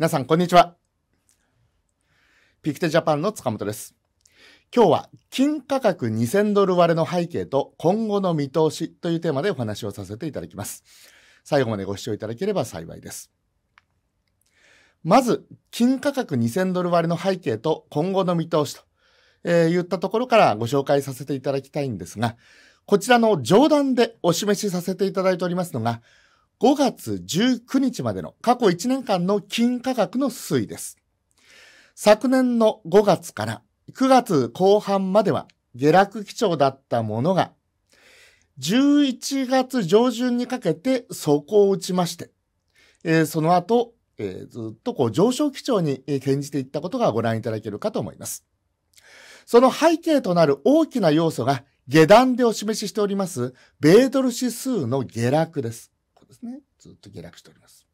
皆さん、こんにちは。ピクテジャパンの塚本です。今日は、金価格2000ドル割れの背景と今後の見通しというテーマでお話をさせていただきます。最後までご視聴いただければ幸いです。まず、金価格2000ドル割れの背景と今後の見通しと、えー、言ったところからご紹介させていただきたいんですが、こちらの上段でお示しさせていただいておりますのが、5月19日までの過去1年間の金価格の推移です。昨年の5月から9月後半までは下落基調だったものが、11月上旬にかけて底を打ちまして、えー、その後、えー、ずっとこう上昇基調に転じていったことがご覧いただけるかと思います。その背景となる大きな要素が下段でお示ししております、米ドル指数の下落です。ですね。ずっと下落しております。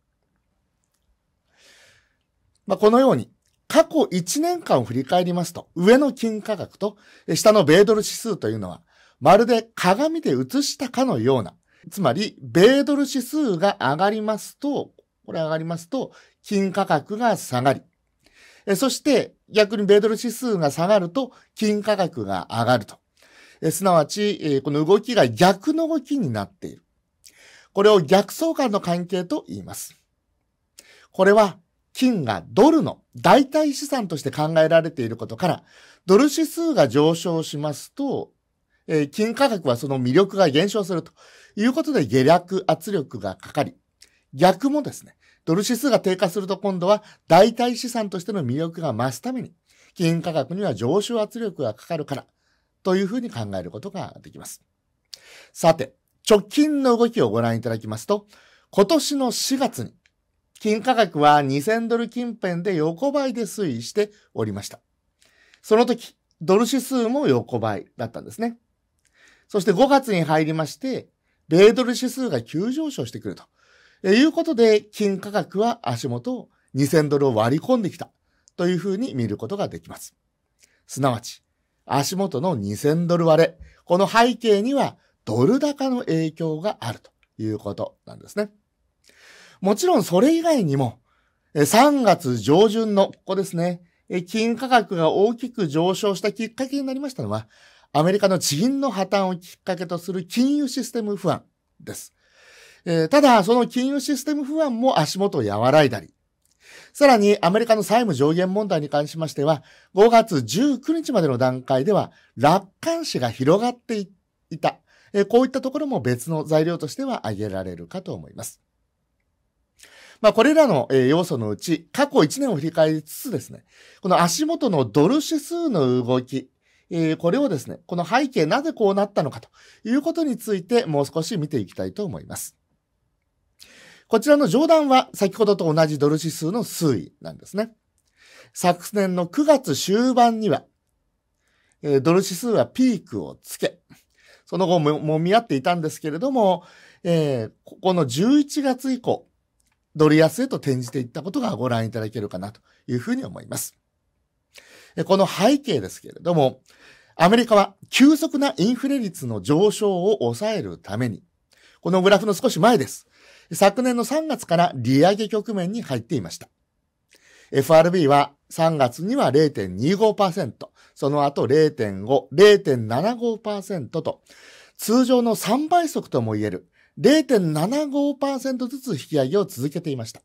まあ、このように、過去1年間を振り返りますと、上の金価格と下の米ドル指数というのは、まるで鏡で映したかのような、つまり、米ドル指数が上がりますと、これ上がりますと、金価格が下がり、そして逆に米ドル指数が下がると、金価格が上がると。すなわち、この動きが逆の動きになっている。これを逆相関の関係と言います。これは金がドルの代替資産として考えられていることから、ドル指数が上昇しますと、えー、金価格はその魅力が減少するということで下落圧力がかかり、逆もですね、ドル指数が低下すると今度は代替資産としての魅力が増すために、金価格には上昇圧力がかかるから、というふうに考えることができます。さて、直近の動きをご覧いただきますと、今年の4月に、金価格は2000ドル近辺で横ばいで推移しておりました。その時、ドル指数も横ばいだったんですね。そして5月に入りまして、米ドル指数が急上昇してくると。いうことで、金価格は足元を2000ドルを割り込んできたというふうに見ることができます。すなわち、足元の2000ドル割れ。この背景にはドル高の影響があるということなんですね。もちろんそれ以外にも、3月上旬の、ここですね、金価格が大きく上昇したきっかけになりましたのは、アメリカの地銀の破綻をきっかけとする金融システム不安です。えただ、その金融システム不安も足元を和らいだり、さらにアメリカの債務上限問題に関しましては、5月19日までの段階では楽観視が広がっていたえこういったところも別の材料としては挙げられるかと思います。まあ、これらの、え要素のうち、過去1年を振り返りつつですね、この足元のドル指数の動き、えこれをですね、この背景なぜこうなったのかということについてもう少し見ていきたいと思います。こちらの上段は先ほどと同じドル指数の推移なんですね。昨年の9月終盤には、ドル指数はピークをつけ、その後も揉み合っていたんですけれども、えー、ここの11月以降、ドル安へと転じていったことがご覧いただけるかなというふうに思います。この背景ですけれども、アメリカは急速なインフレ率の上昇を抑えるために、このグラフの少し前です。昨年の3月から利上げ局面に入っていました。FRB は3月には0.25%、その後0.5、0.75%と、通常の3倍速とも言える0.75%ずつ引き上げを続けていました。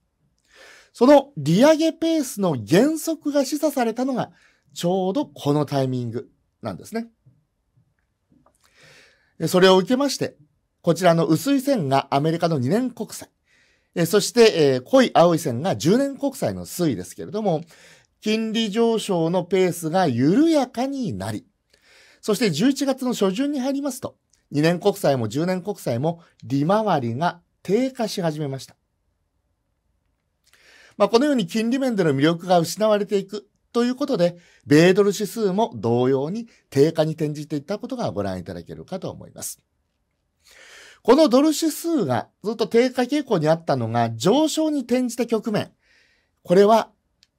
その利上げペースの減速が示唆されたのが、ちょうどこのタイミングなんですね。それを受けまして、こちらの薄い線がアメリカの2年国債、そして濃い青い線が10年国債の推移ですけれども、金利上昇のペースが緩やかになり、そして11月の初旬に入りますと、2年国債も10年国債も利回りが低下し始めました。まあ、このように金利面での魅力が失われていくということで、米ドル指数も同様に低下に転じていったことがご覧いただけるかと思います。このドル指数がずっと低下傾向にあったのが上昇に転じた局面。これは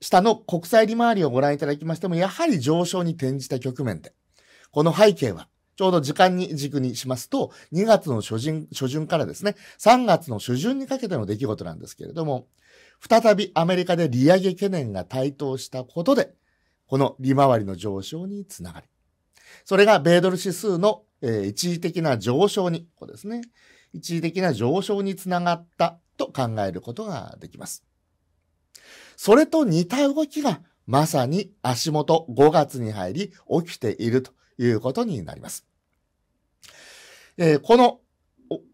下の国債利回りをご覧いただきましても、やはり上昇に転じた局面で、この背景は、ちょうど時間に軸にしますと、2月の初旬、初旬からですね、3月の初旬にかけての出来事なんですけれども、再びアメリカで利上げ懸念が台頭したことで、この利回りの上昇につながり、それが米ドル指数の、え一時的な上昇に、ここですね、一時的な上昇につながったと考えることができます。それと似た動きがまさに足元5月に入り起きているということになります。えー、この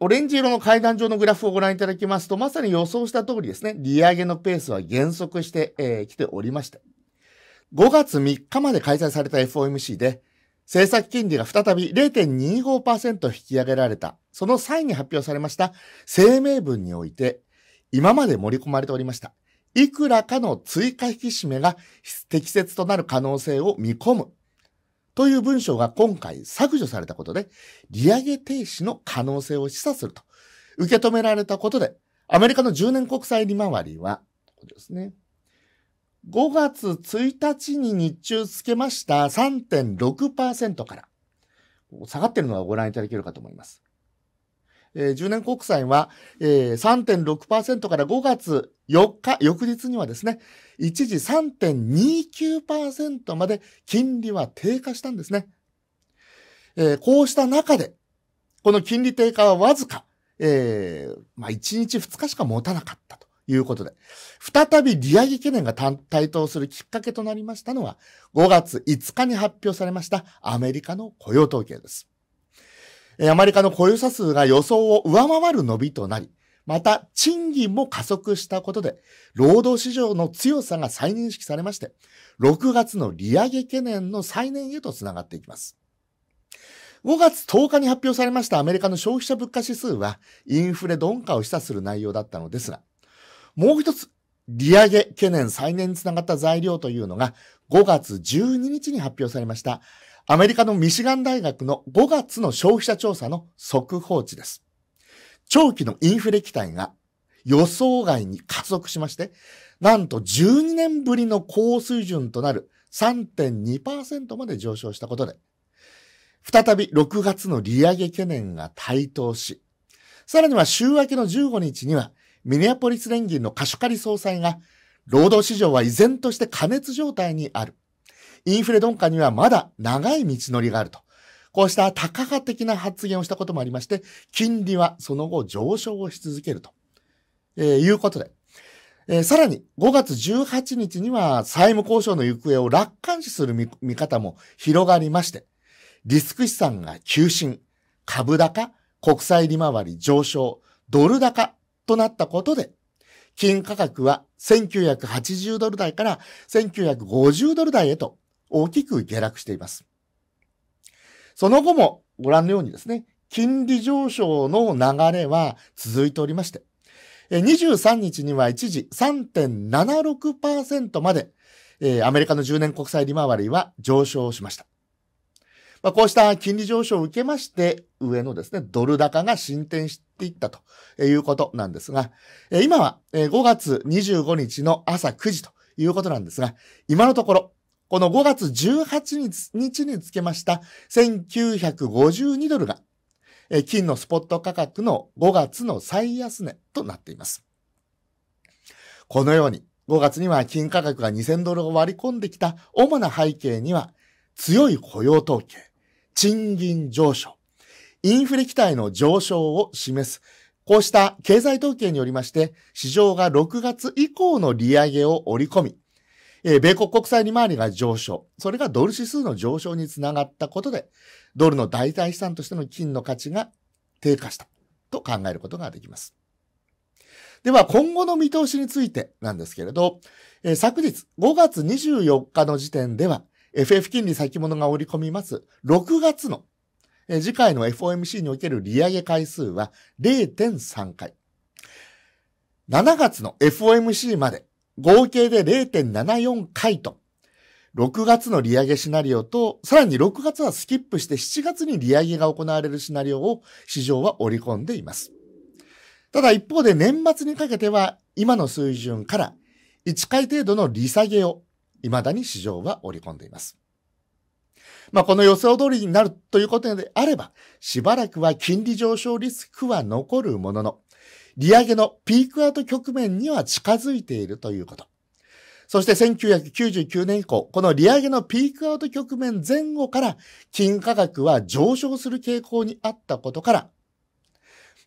オレンジ色の階段状のグラフをご覧いただきますと、まさに予想した通りですね、利上げのペースは減速してき、えー、ておりまして、5月3日まで開催された FOMC で、政策金利が再び0.25%引き上げられた、その際に発表されました声明文において、今まで盛り込まれておりました。いくらかの追加引き締めが適切となる可能性を見込むという文章が今回削除されたことで、利上げ停止の可能性を示唆すると受け止められたことで、アメリカの10年国債利回りは、ここですね。5月1日に日中つけました3.6%から、下がってるのはご覧いただけるかと思います。10年国債は、ー、3.6%から5月4日、翌日にはですね、一時3.29%まで金利は低下したんですね。こうした中で、この金利低下はわずか、えー、まあ、1日2日しか持たなかったということで、再び利上げ懸念が対等するきっかけとなりましたのは、5月5日に発表されましたアメリカの雇用統計です。アメリカの雇用者数が予想を上回る伸びとなり、また賃金も加速したことで、労働市場の強さが再認識されまして、6月の利上げ懸念の再燃へとつながっていきます。5月10日に発表されましたアメリカの消費者物価指数は、インフレ鈍化を示唆する内容だったのですが、もう一つ、利上げ懸念再燃につながった材料というのが、5月12日に発表されましたアメリカのミシガン大学の5月の消費者調査の速報値です。長期のインフレ期待が予想外に加速しまして、なんと12年ぶりの高水準となる3.2%まで上昇したことで、再び6月の利上げ懸念が台頭し、さらには週明けの15日には、ミネアポリス連銀の貸し借り総裁が、労働市場は依然として過熱状態にある。インフレ鈍化にはまだ長い道のりがあると。こうした多価化的な発言をしたこともありまして、金利はその後上昇をし続けると、えー、いうことで、えー、さらに5月18日には債務交渉の行方を楽観視する見方も広がりまして、リスク資産が急進、株高、国債利回り上昇、ドル高となったことで、金価格は1980ドル台から1950ドル台へと大きく下落しています。その後もご覧のようにですね、金利上昇の流れは続いておりまして、23日には一時3.76%まで、アメリカの10年国債利回りは上昇しました。まあ、こうした金利上昇を受けまして、上のですね、ドル高が進展していったということなんですが、今は5月25日の朝9時ということなんですが、今のところこの5月18日につけました1952ドルが、金のスポット価格の5月の最安値となっています。このように5月には金価格が2000ドルを割り込んできた主な背景には強い雇用統計、賃金上昇、インフレ期待の上昇を示すこうした経済統計によりまして、市場が6月以降の利上げを織り込み、えー、米国国債利回りが上昇、それがドル指数の上昇につながったことで、ドルの代替資産としての金の価値が低下したと考えることができます。では、今後の見通しについてなんですけれど、えー、昨日5月24日の時点では、FF 金利先物が織り込みます6月の、えー、次回の FOMC における利上げ回数は0.3回。7月の FOMC まで合計で0.74回と、6月の利上げシナリオと、さらに6月はスキップして7月に利上げが行われるシナリオを市場は織り込んでいます。ただ一方で年末にかけては今の水準から1回程度の利下げを未だに市場は織り込んでいます。まあ、この予想通りになるということであれば、しばらくは金利上昇リスクは残るものの、利上げのピークアウト局面には近づいているということ。そして1999年以降、この利上げのピークアウト局面前後から金価格は上昇する傾向にあったことから、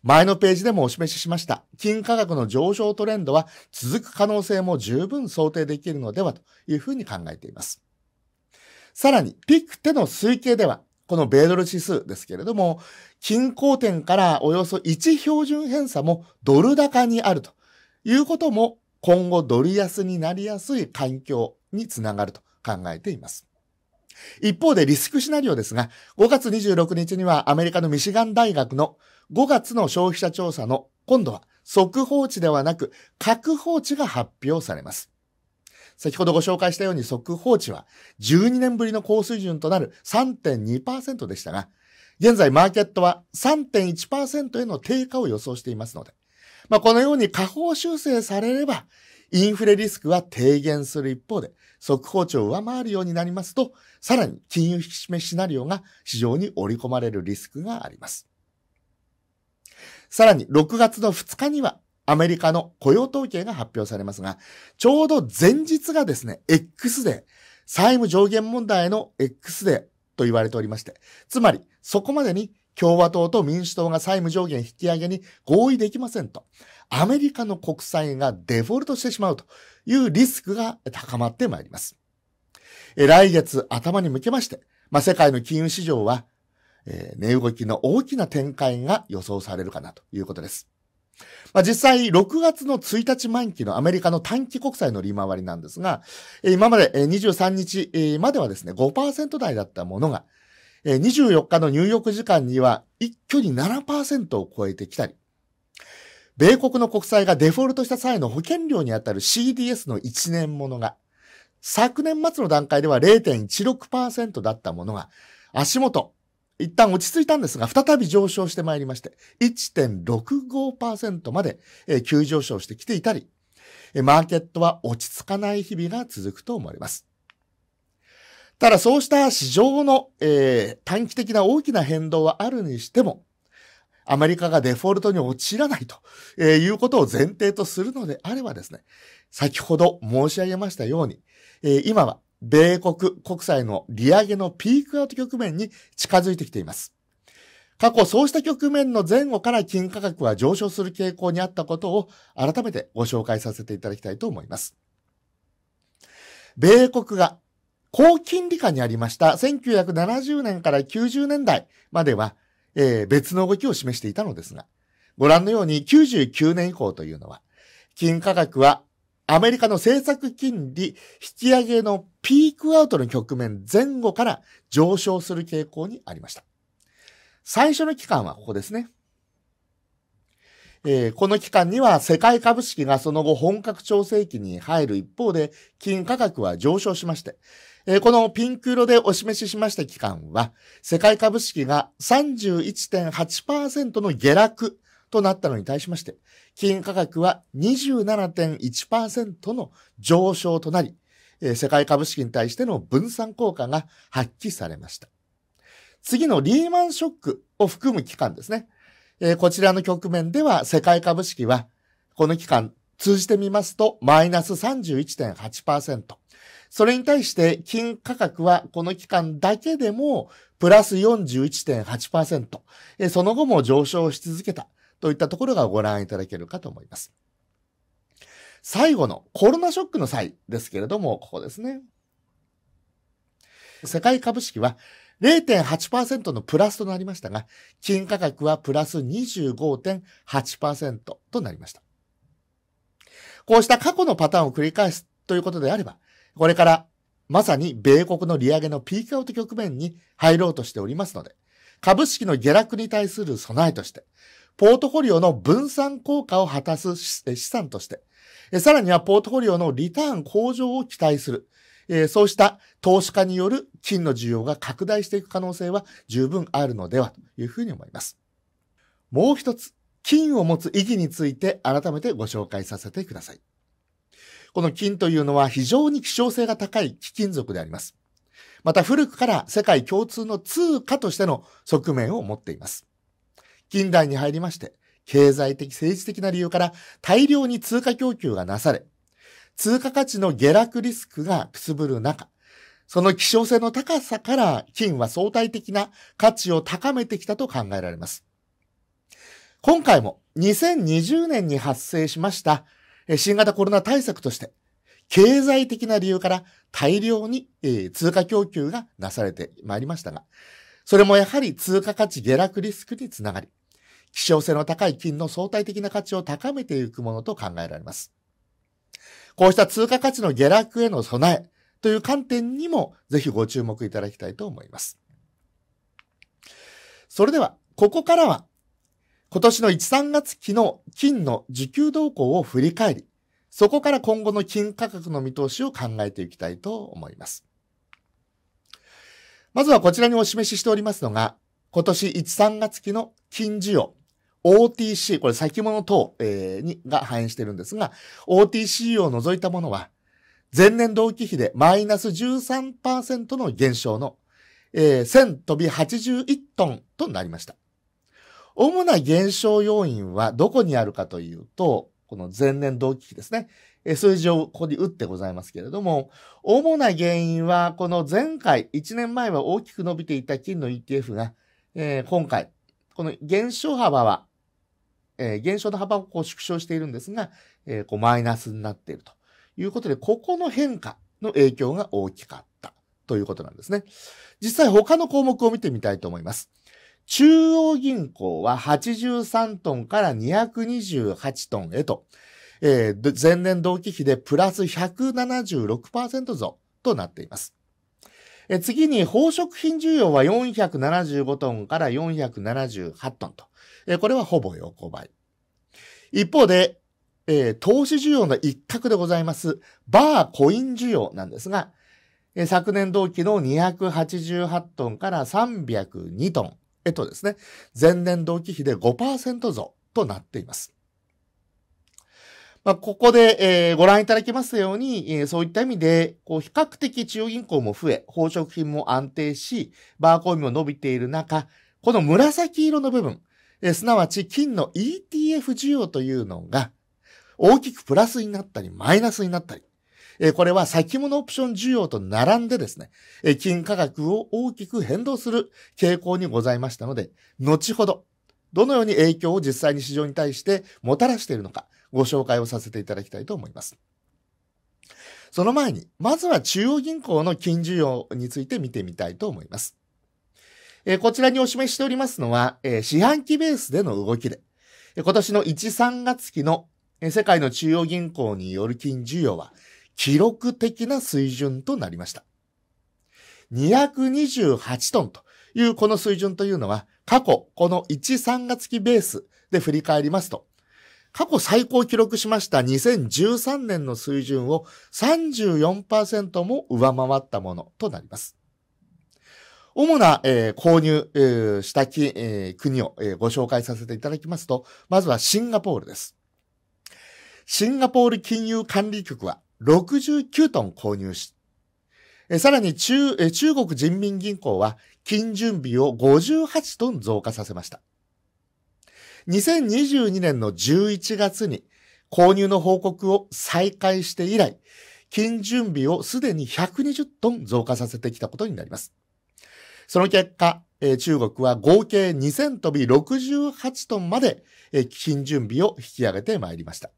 前のページでもお示ししました。金価格の上昇トレンドは続く可能性も十分想定できるのではというふうに考えています。さらに、ピクテの推計では、この米ドル指数ですけれども、均衡点からおよそ1標準偏差もドル高にあるということも、今後ドル安になりやすい環境につながると考えています。一方でリスクシナリオですが、5月26日にはアメリカのミシガン大学の5月の消費者調査の今度は速報値ではなく確報値が発表されます。先ほどご紹介したように速報値は12年ぶりの高水準となる3.2%でしたが、現在マーケットは3.1%への低下を予想していますので、まあ、このように下方修正されれば、インフレリスクは低減する一方で、速報値を上回るようになりますと、さらに金融引き締めシナリオが市場に織り込まれるリスクがあります。さらに6月の2日にはアメリカの雇用統計が発表されますが、ちょうど前日がですね、X で、債務上限問題の X でと言われておりまして、つまり、そこまでに共和党と民主党が債務上限引き上げに合意できませんと、アメリカの国債がデフォルトしてしまうというリスクが高まってまいります。来月頭に向けまして、まあ、世界の金融市場は、えー、値動きの大きな展開が予想されるかなということです。まあ、実際、6月の1日満期のアメリカの短期国債の利回りなんですが、今まで23日まではですね、5%台だったものが、24日の入浴時間には一挙に7%を超えてきたり、米国の国債がデフォルトした際の保険料にあたる CDS の1年ものが、昨年末の段階では0.16%だったものが、足元、一旦落ち着いたんですが、再び上昇してまいりまして、1.65%まで、え急上昇してきていたり、マーケットは落ち着かない日々が続くと思われます。ただそうした市場の、えー、短期的な大きな変動はあるにしても、アメリカがデフォルトに陥らないと、えー、いうことを前提とするのであればですね、先ほど申し上げましたように、えー、今は米国国債の利上げのピークアウト局面に近づいてきています。過去そうした局面の前後から金価格は上昇する傾向にあったことを改めてご紹介させていただきたいと思います。米国が高金利下にありました1970年から90年代までは、えー、別の動きを示していたのですが、ご覧のように99年以降というのは、金価格はアメリカの政策金利引き上げのピークアウトの局面前後から上昇する傾向にありました。最初の期間はここですね。えー、この期間には世界株式がその後本格調整期に入る一方で、金価格は上昇しまして、えー、このピンク色でお示ししました期間は、世界株式が31.8%の下落となったのに対しまして、金価格は27.1%の上昇となり、世界株式に対しての分散効果が発揮されました。次のリーマンショックを含む期間ですね。こちらの局面では世界株式は、この期間通じてみますとマイナス31.8%。それに対して金価格はこの期間だけでもプラス41.8%。その後も上昇し続けた。といったところがご覧いただけるかと思います。最後のコロナショックの際ですけれども、ここですね。世界株式は0.8%のプラスとなりましたが、金価格はプラス25.8%となりました。こうした過去のパターンを繰り返すということであれば、これからまさに米国の利上げのピークアウト局面に入ろうとしておりますので、株式の下落に対する備えとして、ポートフォリオの分散効果を果たす資産として、さらにはポートフォリオのリターン向上を期待する。えそうした投資家による金の需要が拡大していく可能性は十分あるのではというふうに思います。もう一つ、金を持つ意義について改めてご紹介させてください。この金というのは非常に希少性が高い貴金属であります。また古くから世界共通の通貨としての側面を持っています。近代に入りまして、経済的政治的な理由から大量に通貨供給がなされ、通貨価値の下落リスクがくすぶる中、その希少性の高さから金は相対的な価値を高めてきたと考えられます。今回も2020年に発生しました新型コロナ対策として、経済的な理由から大量に通貨供給がなされてまいりましたが、それもやはり通貨価値下落リスクにつながり、希少性の高い金の相対的な価値を高めていくものと考えられます。こうした通貨価値の下落への備えという観点にもぜひご注目いただきたいと思います。それでは、ここからは今年の1、3月期の金の需給動向を振り返り、そこから今後の金価格の見通しを考えていきたいと思います。まずはこちらにお示ししておりますのが、今年1、3月期の金需要、OTC、これ先物等、えー、にが反映してるんですが、OTC を除いたものは、前年同期比でマイナス13%の減少の、えー、1000飛び81トンとなりました。主な減少要因はどこにあるかというと、この前年同期比ですね。数字をここに打ってございますけれども、主な原因は、この前回、1年前は大きく伸びていた金の ETF が、えー、今回、この減少幅はえー、減少の幅をこう縮小しているんですが、えー、こうマイナスになっているということで、ここの変化の影響が大きかったということなんですね。実際他の項目を見てみたいと思います。中央銀行は83トンから228トンへと、えー、前年同期比でプラス176%増となっています。次に、宝飾品需要は475トンから478トンと。えこれはほぼ横ばい。一方で、えー、投資需要の一角でございます、バーコイン需要なんですが、えー、昨年同期の288トンから302トン、えっとですね、前年同期比で5%増となっています。まあ、ここで、えー、ご覧いただきますように、えー、そういった意味で、こう、比較的中央銀行も増え、宝飾品も安定し、バーコインも伸びている中、この紫色の部分、えすなわち金の ETF 需要というのが大きくプラスになったりマイナスになったり、えこれは先物オプション需要と並んでですね、え金価格を大きく変動する傾向にございましたので、後ほどどのように影響を実際に市場に対してもたらしているのかご紹介をさせていただきたいと思います。その前に、まずは中央銀行の金需要について見てみたいと思います。えー、こちらにお示ししておりますのは、えー、機ベースでの動きで、今年の1、3月期の、えー、世界の中央銀行による金需要は、記録的な水準となりました。228トンというこの水準というのは、過去、この1、3月期ベースで振り返りますと、過去最高を記録しました2013年の水準を34%も上回ったものとなります。主な、えー、購入、えー、したき、えー、国を、えご紹介させていただきますと、まずはシンガポールです。シンガポール金融管理局は69トン購入し、えさらに中、え中国人民銀行は金準備を58トン増加させました。2022年の11月に購入の報告を再開して以来、金準備をすでに120トン増加させてきたことになります。その結果、え中国は合計2000飛び68トンまで、え基金準備を引き上げてまいりました。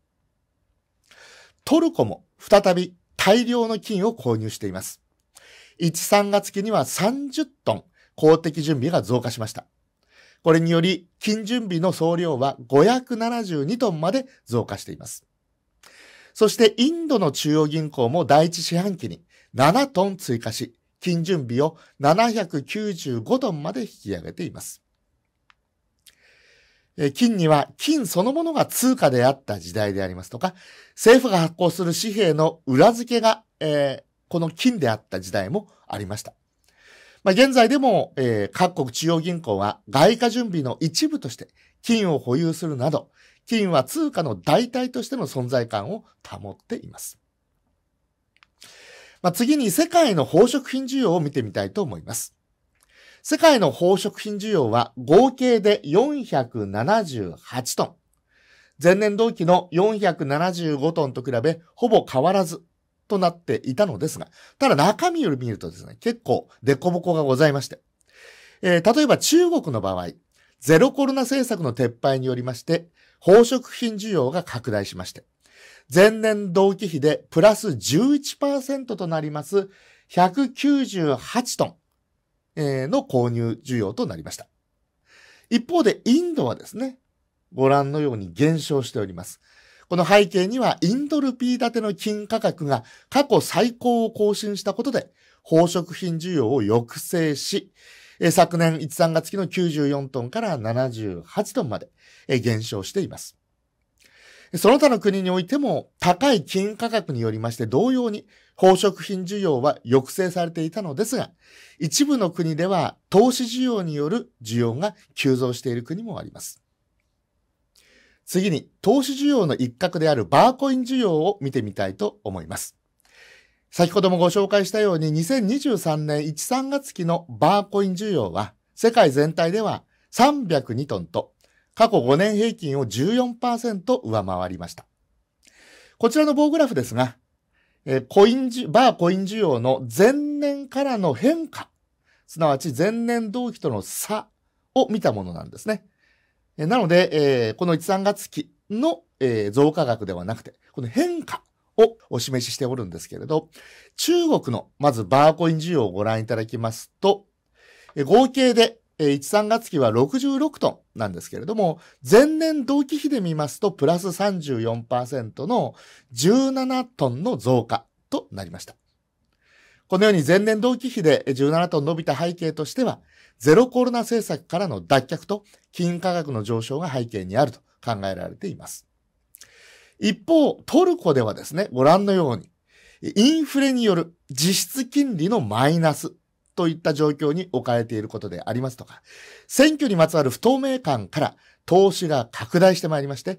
トルコも再び大量の金を購入しています。1、3月期には30トン公的準備が増加しました。これにより、金準備の総量は572トンまで増加しています。そしてインドの中央銀行も第一四半期に7トン追加し、金準備を795トンまで引き上げています。金には金そのものが通貨であった時代でありますとか、政府が発行する紙幣の裏付けが、えー、この金であった時代もありました。まあ、現在でも、えー、各国中央銀行は外貨準備の一部として金を保有するなど、金は通貨の代替としての存在感を保っています。まあ、次に世界の宝飾品需要を見てみたいと思います。世界の宝飾品需要は合計で478トン。前年同期の475トンと比べ、ほぼ変わらずとなっていたのですが、ただ中身より見るとですね、結構デコボコがございまして。えー、例えば中国の場合、ゼロコロナ政策の撤廃によりまして、宝飾品需要が拡大しまして、前年同期比でプラス11%となります198トンの購入需要となりました。一方でインドはですね、ご覧のように減少しております。この背景にはインドルピー建ての金価格が過去最高を更新したことで宝飾品需要を抑制し、昨年1、3月期の94トンから78トンまで減少しています。その他の国においても高い金価格によりまして同様に宝飾品需要は抑制されていたのですが、一部の国では投資需要による需要が急増している国もあります。次に投資需要の一角であるバーコイン需要を見てみたいと思います。先ほどもご紹介したように2023年1、3月期のバーコイン需要は世界全体では302トンと過去5年平均を14%上回りました。こちらの棒グラフですが、えー、コインバーコイン需要の前年からの変化、すなわち前年同期との差を見たものなんですね。えー、なので、えー、この1、3月期の、えー、増加額ではなくて、この変化をお示ししておるんですけれど、中国のまずバーコイン需要をご覧いただきますと、えー、合計でえー、一酸月期は66トンなんですけれども、前年同期比で見ますと、プラス34%の17トンの増加となりました。このように前年同期比で17トン伸びた背景としては、ゼロコロナ政策からの脱却と金価格の上昇が背景にあると考えられています。一方、トルコではですね、ご覧のように、インフレによる実質金利のマイナスといった状況に置かれていることでありますとか、選挙にまつわる不透明感から投資が拡大してまいりまして、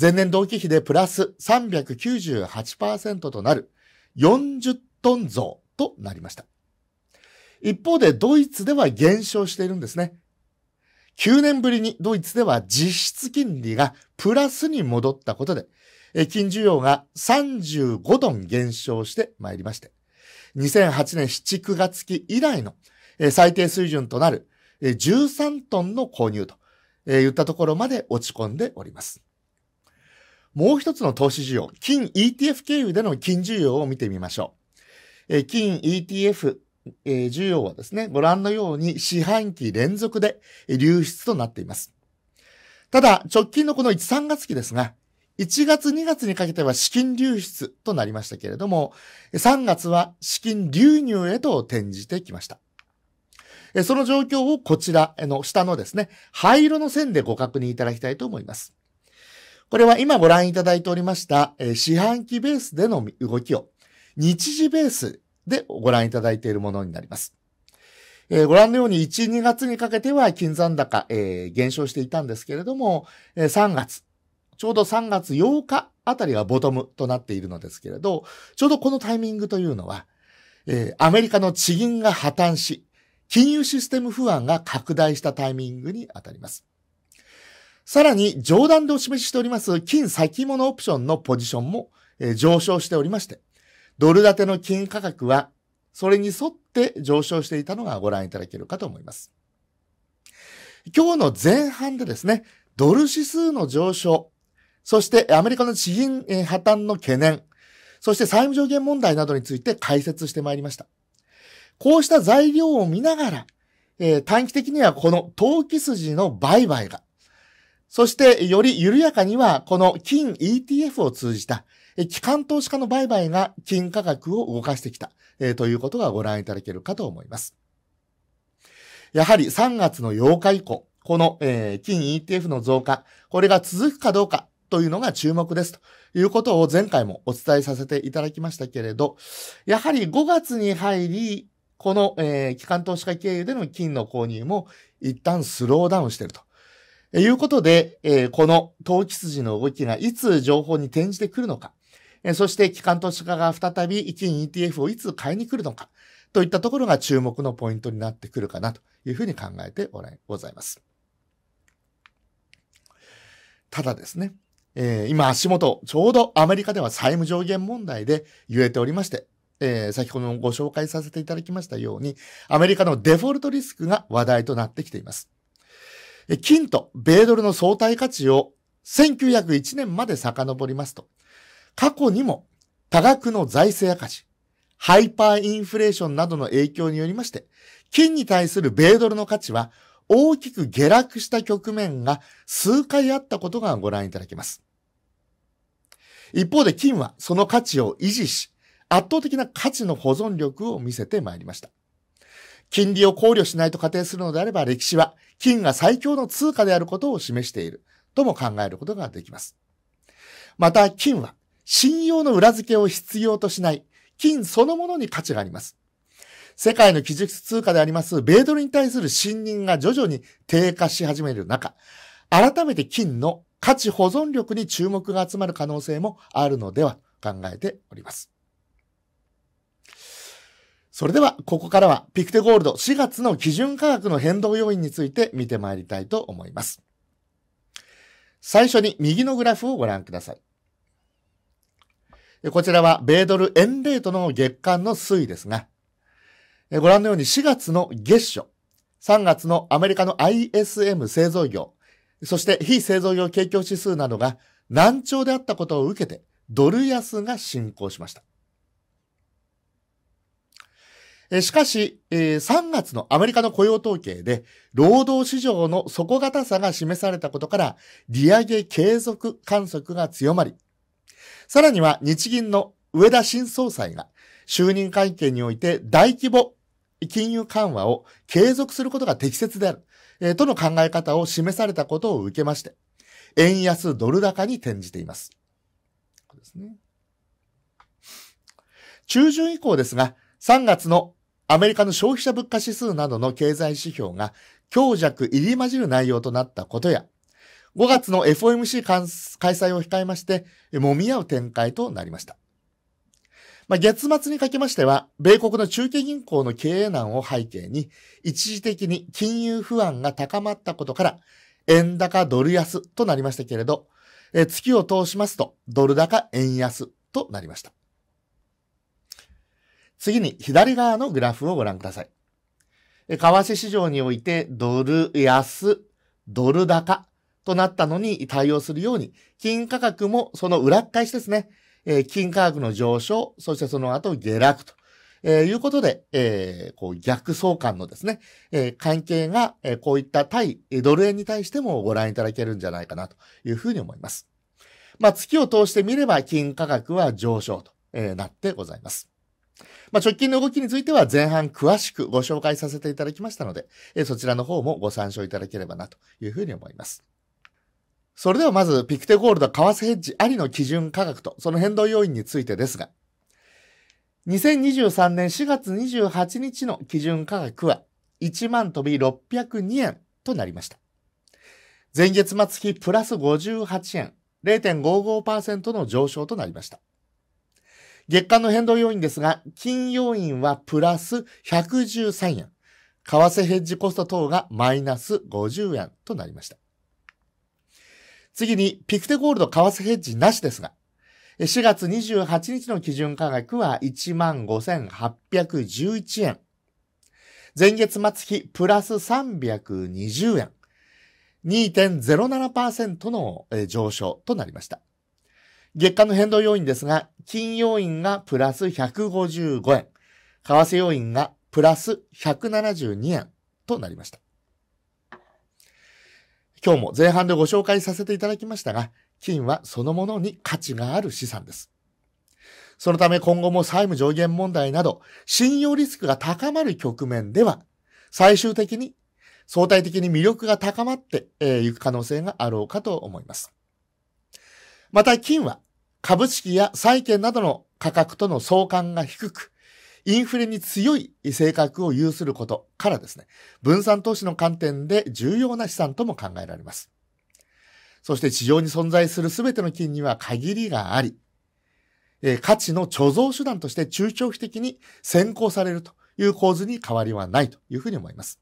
前年同期比でプラス398%となる40トン増となりました。一方でドイツでは減少しているんですね。9年ぶりにドイツでは実質金利がプラスに戻ったことで、金需要が35トン減少してまいりまして、2008年7、9月期以来の、え最低水準となる、え13トンの購入と、え言ったところまで落ち込んでおります。もう一つの投資需要、金 ETF 経由での金需要を見てみましょう。え金 ETF え需要はですね、ご覧のように四半期連続で流出となっています。ただ、直近のこの1、3月期ですが、1月2月にかけては資金流出となりましたけれども、3月は資金流入へと転じてきました。その状況をこちらの下のですね、灰色の線でご確認いただきたいと思います。これは今ご覧いただいておりました、四半期ベースでの動きを日時ベースでご覧いただいているものになります。えー、ご覧のように1、2月にかけては金残高、えー、減少していたんですけれども、えー、3月、ちょうど3月8日あたりがボトムとなっているのですけれど、ちょうどこのタイミングというのは、えー、アメリカの地銀が破綻し、金融システム不安が拡大したタイミングにあたります。さらに、上段でお示ししております金先物オプションのポジションも、えー、上昇しておりまして、ドル建ての金価格は、それに沿って上昇していたのがご覧いただけるかと思います。今日の前半でですね、ドル指数の上昇、そしてアメリカの地銀破綻の懸念、そして債務上限問題などについて解説してまいりました。こうした材料を見ながら、えー、短期的にはこの投機筋の売買が、そしてより緩やかにはこの金 ETF を通じた、機関投資家の売買が金価格を動かしてきた、えー、ということがご覧いただけるかと思います。やはり3月の8日以降、この、えー、金 ETF の増加、これが続くかどうか、というのが注目ですということを前回もお伝えさせていただきましたけれど、やはり5月に入り、この、えー、機関投資家経由での金の購入も一旦スローダウンしていると。いうことで、えー、この投機筋の動きがいつ情報に転じてくるのか、えー、そして機関投資家が再び金 ETF をいつ買いに来るのか、といったところが注目のポイントになってくるかなというふうに考えておらございます。ただですね、えー、今足元、ちょうどアメリカでは債務上限問題で言えておりまして、えー、先ほどもご紹介させていただきましたように、アメリカのデフォルトリスクが話題となってきています。金と米ドルの相対価値を1901年まで遡りますと、過去にも多額の財政赤字、ハイパーインフレーションなどの影響によりまして、金に対する米ドルの価値は大きく下落した局面が数回あったことがご覧いただけます。一方で金はその価値を維持し、圧倒的な価値の保存力を見せてまいりました。金利を考慮しないと仮定するのであれば歴史は金が最強の通貨であることを示しているとも考えることができます。また金は信用の裏付けを必要としない金そのものに価値があります。世界の基軸通貨であります米ドルに対する信任が徐々に低下し始める中、改めて金の価値保存力に注目が集まる可能性もあるのでは考えております。それでは、ここからはピクテゴールド4月の基準価格の変動要因について見てまいりたいと思います。最初に右のグラフをご覧ください。こちらは、米ドル円レートの月間の推移ですが、ご覧のように4月の月初、3月のアメリカの ISM 製造業、そして非製造業景況指数などが難聴であったことを受けて、ドル安が進行しました。しかし、3月のアメリカの雇用統計で、労働市場の底堅さが示されたことから、利上げ継続観測が強まり、さらには日銀の上田新総裁が、就任会見において大規模金融緩和を継続することが適切である、えー、との考え方を示されたことを受けまして、円安ドル高に転じています。ですね。中旬以降ですが、3月のアメリカの消費者物価指数などの経済指標が強弱入り混じる内容となったことや、5月の FOMC 開催を控えまして、揉み合う展開となりました。まあ、月末にかけましては、米国の中継銀行の経営難を背景に、一時的に金融不安が高まったことから、円高ドル安となりましたけれど、え月を通しますと、ドル高円安となりました。次に左側のグラフをご覧ください。為替市場においてドル安、ドル高となったのに対応するように、金価格もその裏返しですね、えー、金価格の上昇、そしてその後下落と、えー、いうことで、えー、こう逆相関のですね、えー、関係が、えー、こういった対ドル円に対してもご覧いただけるんじゃないかなというふうに思います。まあ、月を通してみれば金価格は上昇と、えー、なってございます。まあ、直近の動きについては前半詳しくご紹介させていただきましたので、えー、そちらの方もご参照いただければなというふうに思います。それではまず、ピクテゴールド為替ヘッジありの基準価格と、その変動要因についてですが、2023年4月28日の基準価格は、1万飛び602円となりました。前月末期プラス58円、0.55%の上昇となりました。月間の変動要因ですが、金要因はプラス113円、為替ヘッジコスト等がマイナス50円となりました。次に、ピクテゴールド為替ヘッジなしですが、4月28日の基準価格は15,811円。前月末比プラス320円。2.07%の上昇となりました。月間の変動要因ですが、金要因がプラス155円、為替要因がプラス172円となりました。今日も前半でご紹介させていただきましたが、金はそのものに価値がある資産です。そのため今後も債務上限問題など、信用リスクが高まる局面では、最終的に相対的に魅力が高まっていく可能性があろうかと思います。また金は株式や債券などの価格との相関が低く、インフレに強い性格を有することからですね、分散投資の観点で重要な資産とも考えられます。そして市場に存在する全ての金には限りがあり、え価値の貯蔵手段として中長期的に先行されるという構図に変わりはないというふうに思います。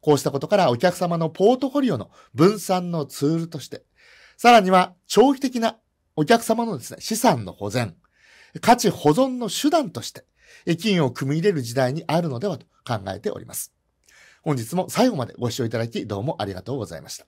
こうしたことからお客様のポートフォリオの分散のツールとして、さらには長期的なお客様のですね、資産の保全、価値保存の手段として、金を組み入れる時代にあるのではと考えております。本日も最後までご視聴いただきどうもありがとうございました。